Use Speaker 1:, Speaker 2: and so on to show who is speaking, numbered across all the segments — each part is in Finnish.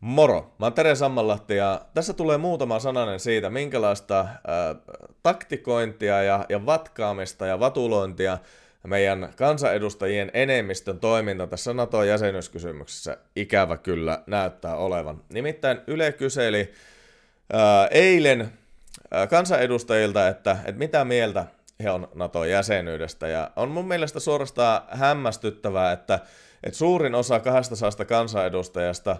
Speaker 1: Moro, mä oon Tere Sammanlahti ja tässä tulee muutama sananen siitä, minkälaista äh, taktikointia ja, ja vatkaamista ja vatulointia meidän kansanedustajien enemmistön toiminta tässä NATO-jäsenyyskysymyksessä ikävä kyllä näyttää olevan. Nimittäin Yle kyseli äh, eilen äh, kansanedustajilta, että, että mitä mieltä he on NATO-jäsenyydestä ja on mun mielestä suorastaan hämmästyttävää, että äh, että suurin osa 200 kansanedustajasta,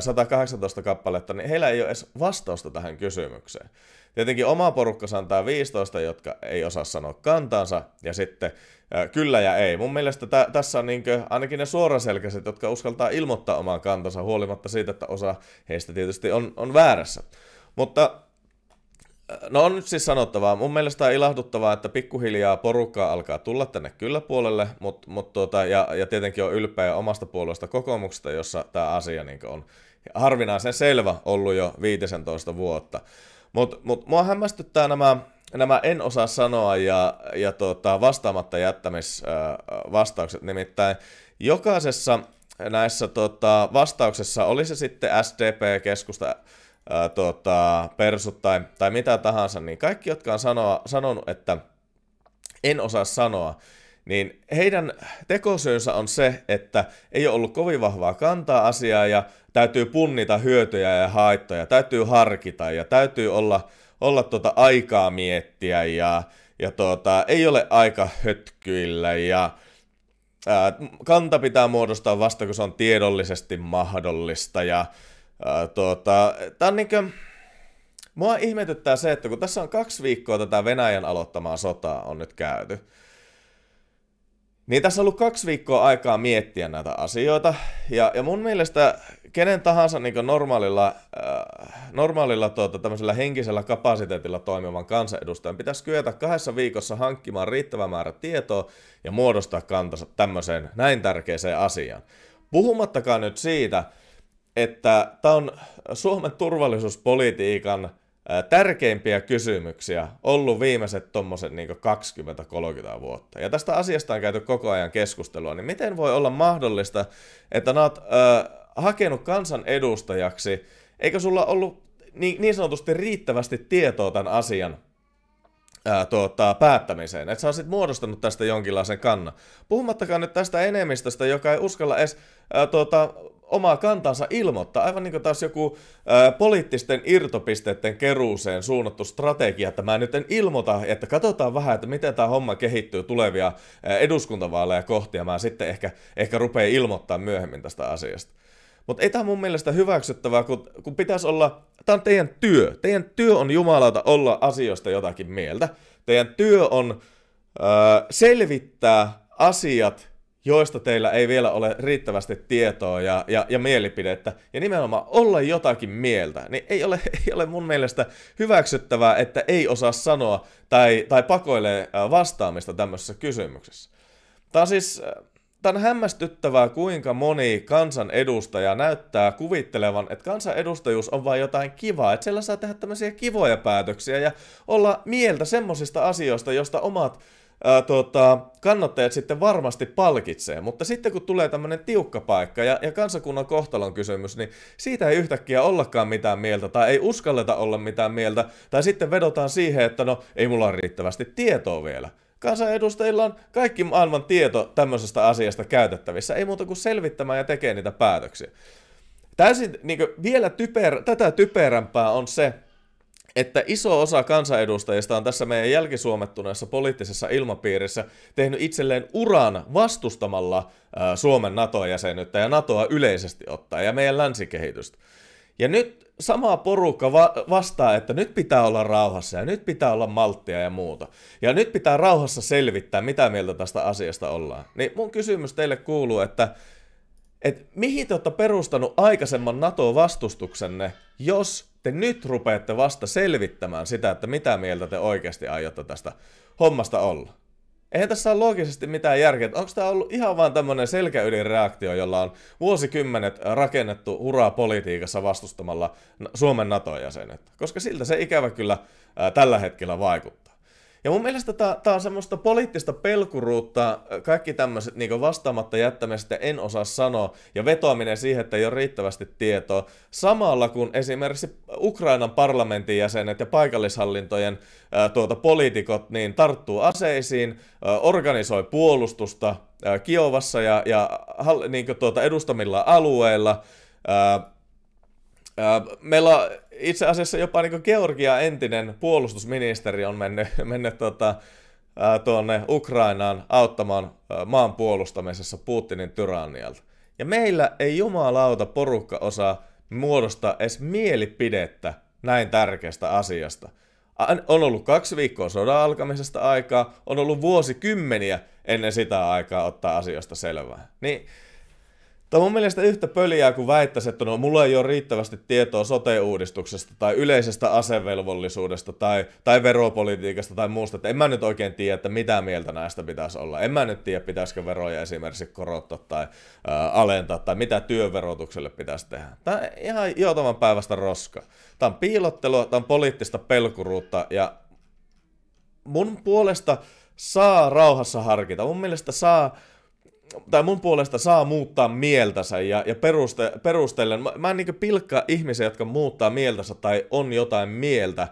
Speaker 1: 118 kappaletta, niin heillä ei ole edes vastausta tähän kysymykseen. Tietenkin oma porukka santaa 15, jotka ei osaa sanoa kantansa, ja sitten äh, kyllä ja ei. Mun mielestä t- tässä on niinkö, ainakin ne suoraselkäiset, jotka uskaltaa ilmoittaa oman kantansa huolimatta siitä, että osa heistä tietysti on, on väärässä. Mutta No on nyt siis sanottavaa. Mun mielestä on ilahduttavaa, että pikkuhiljaa porukkaa alkaa tulla tänne kyllä puolelle, mut, mut tuota, ja, ja tietenkin on ylpeä omasta puolueesta kokoomuksesta, jossa tämä asia niin on harvinaisen selvä ollut jo 15 vuotta. Mutta mut, mua hämmästyttää nämä, nämä en osaa sanoa ja, ja tuota, vastaamatta jättämisvastaukset. Nimittäin jokaisessa näissä tuota, vastauksessa, oli se sitten SDP, keskusta, ää, tota, persut tai, tai mitä tahansa, niin kaikki, jotka on sanoa, sanonut, että en osaa sanoa, niin heidän tekosyynsä on se, että ei ole ollut kovin vahvaa kantaa asiaa ja täytyy punnita hyötyjä ja haittoja, täytyy harkita ja täytyy olla, olla tuota aikaa miettiä ja, ja tuota, ei ole aika hötkyillä ja ää, kanta pitää muodostaa vasta kun se on tiedollisesti mahdollista ja tota, tämä on niin niinkö... Mua ihmetyttää se, että kun tässä on kaksi viikkoa tätä Venäjän aloittamaa sotaa on nyt käyty, niin tässä on ollut kaksi viikkoa aikaa miettiä näitä asioita, ja, ja mun mielestä kenen tahansa niin normaalilla, äh, normaalilla tuota, tämmöisellä henkisellä kapasiteetilla toimivan kansanedustajan pitäisi kyetä kahdessa viikossa hankkimaan riittävä määrä tietoa ja muodostaa kantansa tämmöiseen näin tärkeäseen asiaan. Puhumattakaan nyt siitä, että tämä on Suomen turvallisuuspolitiikan tärkeimpiä kysymyksiä ollut viimeiset tuommoiset niin 20-30 vuotta. Ja tästä asiasta on käyty koko ajan keskustelua, niin miten voi olla mahdollista, että olet äh, hakenut kansan edustajaksi, eikä sulla ollut niin, niin sanotusti riittävästi tietoa tämän asian ää, tota, päättämiseen. Että sä olisit muodostanut tästä jonkinlaisen kannan. Puhumattakaan nyt tästä enemmistöstä, joka ei uskalla edes ää, tota, omaa kantansa ilmoittaa. Aivan niin kuin taas joku ää, poliittisten irtopisteiden keruuseen suunnattu strategia, että mä nyt en ilmoita, että katsotaan vähän, että miten tämä homma kehittyy tulevia ää, eduskuntavaaleja kohti, ja mä sitten ehkä, ehkä rupean ilmoittaa myöhemmin tästä asiasta. Mutta ei tämä mun mielestä hyväksyttävää, kun, kun pitäisi olla, tämä on teidän työ. Teidän työ on jumalauta olla asioista jotakin mieltä. Teidän työ on ö, öö, selvittää asiat, joista teillä ei vielä ole riittävästi tietoa ja, ja, ja mielipidettä, ja nimenomaan olla jotakin mieltä, niin ei ole, ei ole mun mielestä hyväksyttävää, että ei osaa sanoa tai, tai pakoilee vastaamista tämmöisessä kysymyksessä. Tämä on siis, Tämä on hämmästyttävää, kuinka moni kansanedustaja näyttää kuvittelevan, että kansanedustajuus on vain jotain kivaa, että siellä saa tehdä tämmöisiä kivoja päätöksiä ja olla mieltä semmosista asioista, joista omat ää, tota, kannattajat sitten varmasti palkitsee. Mutta sitten kun tulee tämmöinen tiukka paikka ja, ja kansakunnan kohtalon kysymys, niin siitä ei yhtäkkiä ollakaan mitään mieltä tai ei uskalleta olla mitään mieltä tai sitten vedotaan siihen, että no ei mulla ole riittävästi tietoa vielä kansanedustajilla on kaikki maailman tieto tämmöisestä asiasta käytettävissä. Ei muuta kuin selvittämään ja tekee niitä päätöksiä. Täysin niin kuin, vielä typer, tätä typerämpää on se, että iso osa kansanedustajista on tässä meidän jälkisuomettuneessa poliittisessa ilmapiirissä tehnyt itselleen uran vastustamalla Suomen NATO-jäsenyyttä ja NATOa yleisesti ottaen ja meidän länsikehitystä. Ja nyt sama porukka va- vastaa, että nyt pitää olla rauhassa ja nyt pitää olla malttia ja muuta. Ja nyt pitää rauhassa selvittää, mitä mieltä tästä asiasta ollaan. Niin mun kysymys teille kuuluu, että et mihin te olette perustanut aikaisemman NATO-vastustuksenne, jos te nyt rupeatte vasta selvittämään sitä, että mitä mieltä te oikeasti aiotte tästä hommasta olla? Eihän tässä ole loogisesti mitään järkeä. Onko tämä ollut ihan vain tämmöinen selkäydinreaktio, jolla on vuosikymmenet rakennettu uraa politiikassa vastustamalla Suomen NATO-jäsenet? Koska siltä se ikävä kyllä tällä hetkellä vaikuttaa. Ja mun mielestä tämä on semmoista poliittista pelkuruutta, kaikki tämmöiset niin vastaamatta jättämistä en osaa sanoa, ja vetoaminen siihen, että ei ole riittävästi tietoa, samalla kun esimerkiksi Ukrainan parlamentin jäsenet ja paikallishallintojen ää, tuota, poliitikot niin tarttuu aseisiin, ää, organisoi puolustusta ää, Kiovassa ja, ja hall, niin tuota, edustamilla alueilla, ää, Meillä on itse asiassa jopa niin Georgia entinen puolustusministeri on mennyt, mennyt tota, tuonne Ukrainaan auttamaan maan puolustamisessa Putinin tyrannialta. Ja meillä ei jumalauta porukka osaa muodostaa edes mielipidettä näin tärkeästä asiasta. On ollut kaksi viikkoa sodan alkamisesta aikaa, on ollut vuosikymmeniä ennen sitä aikaa ottaa asioista selvää. Niin Tämä on mun mielestä yhtä pöliä, kun väittäisi, että no mulla ei ole riittävästi tietoa sote-uudistuksesta tai yleisestä asevelvollisuudesta tai, tai veropolitiikasta tai muusta, että en mä nyt oikein tiedä, että mitä mieltä näistä pitäisi olla. En mä nyt tiedä, pitäisikö veroja esimerkiksi korottaa tai ää, alentaa tai mitä työverotukselle pitäisi tehdä. Tämä on ihan joutavan päivästä roska. Tämä on piilottelua, tämä on poliittista pelkuruutta ja mun puolesta saa rauhassa harkita. Mun mielestä saa tai mun puolesta saa muuttaa mieltänsä ja, ja peruste, perustellen, mä, mä en niin pilkkaa ihmisiä, jotka muuttaa mieltänsä tai on jotain mieltä,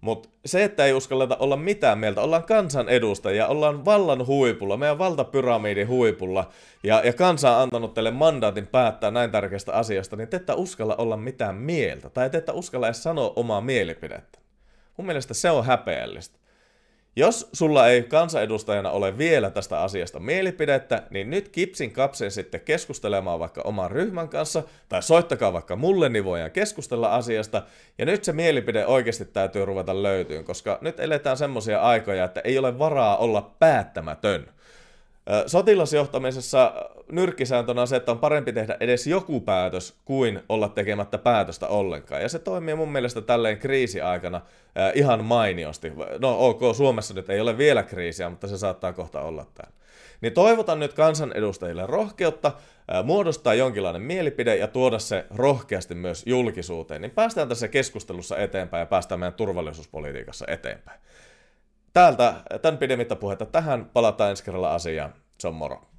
Speaker 1: mutta se, että ei uskalleta olla mitään mieltä, ollaan edustajia, ollaan vallan huipulla, meidän valtapyramiidin huipulla, ja, ja kansa on antanut teille mandaatin päättää näin tärkeästä asiasta, niin te ette uskalla olla mitään mieltä, tai te ette uskalla edes sanoa omaa mielipidettä. Mun mielestä se on häpeällistä. Jos sulla ei kansanedustajana ole vielä tästä asiasta mielipidettä, niin nyt kipsin kapsin sitten keskustelemaan vaikka oman ryhmän kanssa, tai soittakaa vaikka mulle, niin voidaan keskustella asiasta. Ja nyt se mielipide oikeasti täytyy ruveta löytyyn, koska nyt eletään semmoisia aikoja, että ei ole varaa olla päättämätön. Sotilasjohtamisessa nyrkkisääntönä on se, että on parempi tehdä edes joku päätös kuin olla tekemättä päätöstä ollenkaan. Ja se toimii mun mielestä tälleen kriisiaikana ihan mainiosti. No ok, Suomessa nyt ei ole vielä kriisiä, mutta se saattaa kohta olla täällä. Niin toivotan nyt kansanedustajille rohkeutta muodostaa jonkinlainen mielipide ja tuoda se rohkeasti myös julkisuuteen. Niin päästään tässä keskustelussa eteenpäin ja päästään meidän turvallisuuspolitiikassa eteenpäin. Täältä tämän pidemmittä puhetta tähän, palataan ensi kerralla asiaan. tomorrow.